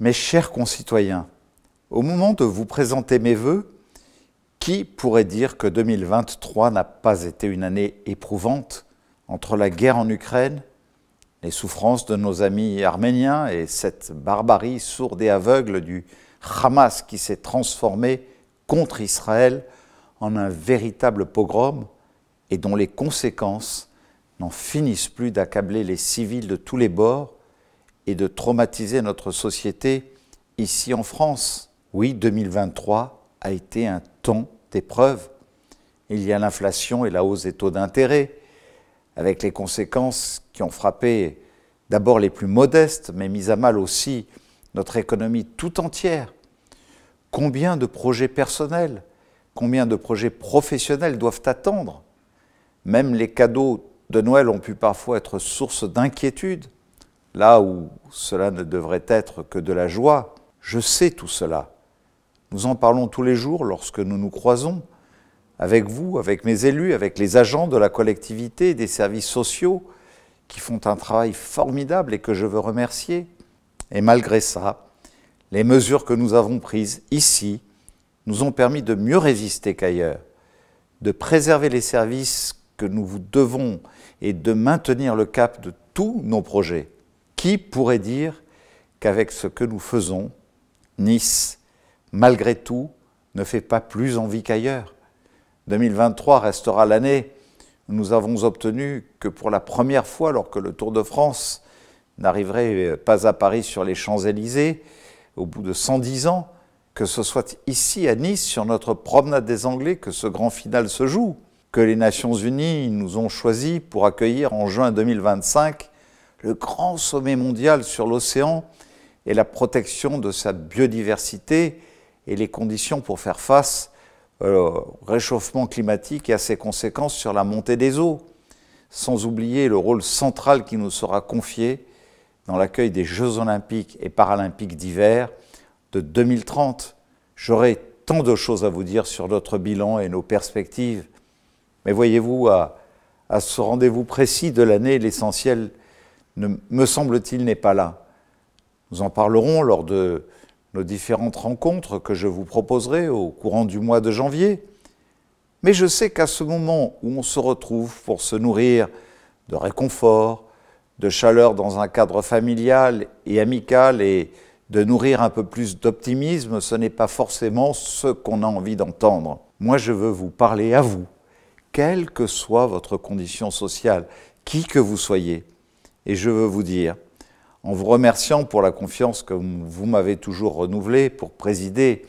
Mes chers concitoyens, au moment de vous présenter mes vœux, qui pourrait dire que 2023 n'a pas été une année éprouvante entre la guerre en Ukraine, les souffrances de nos amis arméniens et cette barbarie sourde et aveugle du Hamas qui s'est transformé contre Israël en un véritable pogrom et dont les conséquences n'en finissent plus d'accabler les civils de tous les bords et de traumatiser notre société ici en France. Oui, 2023 a été un temps d'épreuve. Il y a l'inflation et la hausse des taux d'intérêt, avec les conséquences qui ont frappé d'abord les plus modestes, mais mis à mal aussi notre économie tout entière. Combien de projets personnels, combien de projets professionnels doivent attendre Même les cadeaux de Noël ont pu parfois être source d'inquiétude là où cela ne devrait être que de la joie. Je sais tout cela. Nous en parlons tous les jours lorsque nous nous croisons, avec vous, avec mes élus, avec les agents de la collectivité, des services sociaux, qui font un travail formidable et que je veux remercier. Et malgré ça, les mesures que nous avons prises ici nous ont permis de mieux résister qu'ailleurs, de préserver les services que nous vous devons et de maintenir le cap de tous nos projets. Qui pourrait dire qu'avec ce que nous faisons, Nice, malgré tout, ne fait pas plus envie qu'ailleurs 2023 restera l'année où nous avons obtenu que pour la première fois, alors que le Tour de France n'arriverait pas à Paris sur les Champs-Élysées, au bout de 110 ans, que ce soit ici à Nice, sur notre promenade des Anglais, que ce grand final se joue, que les Nations Unies nous ont choisis pour accueillir en juin 2025 le grand sommet mondial sur l'océan et la protection de sa biodiversité et les conditions pour faire face au réchauffement climatique et à ses conséquences sur la montée des eaux, sans oublier le rôle central qui nous sera confié dans l'accueil des Jeux olympiques et paralympiques d'hiver de 2030. J'aurai tant de choses à vous dire sur notre bilan et nos perspectives, mais voyez-vous, à, à ce rendez-vous précis de l'année, l'essentiel me semble-t-il, n'est pas là. Nous en parlerons lors de nos différentes rencontres que je vous proposerai au courant du mois de janvier. Mais je sais qu'à ce moment où on se retrouve pour se nourrir de réconfort, de chaleur dans un cadre familial et amical et de nourrir un peu plus d'optimisme, ce n'est pas forcément ce qu'on a envie d'entendre. Moi, je veux vous parler à vous, quelle que soit votre condition sociale, qui que vous soyez. Et je veux vous dire, en vous remerciant pour la confiance que vous m'avez toujours renouvelée pour présider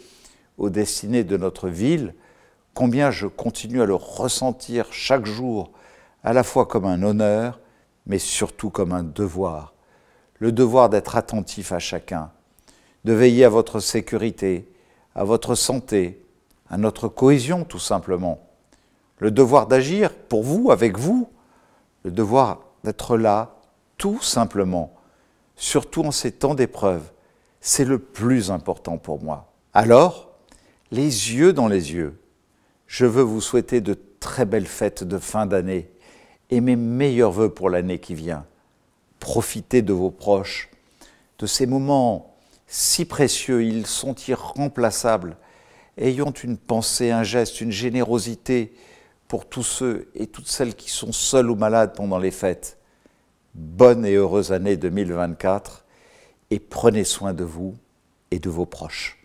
aux destinées de notre ville, combien je continue à le ressentir chaque jour, à la fois comme un honneur, mais surtout comme un devoir. Le devoir d'être attentif à chacun, de veiller à votre sécurité, à votre santé, à notre cohésion tout simplement. Le devoir d'agir pour vous, avec vous, le devoir d'être là, tout simplement, surtout en ces temps d'épreuve. C'est le plus important pour moi. Alors, les yeux dans les yeux, je veux vous souhaiter de très belles fêtes de fin d'année et mes meilleurs voeux pour l'année qui vient. Profitez de vos proches, de ces moments si précieux, ils sont irremplaçables. Ayons une pensée, un geste, une générosité pour tous ceux et toutes celles qui sont seuls ou malades pendant les fêtes bonne et heureuse année 2024 et prenez soin de vous et de vos proches.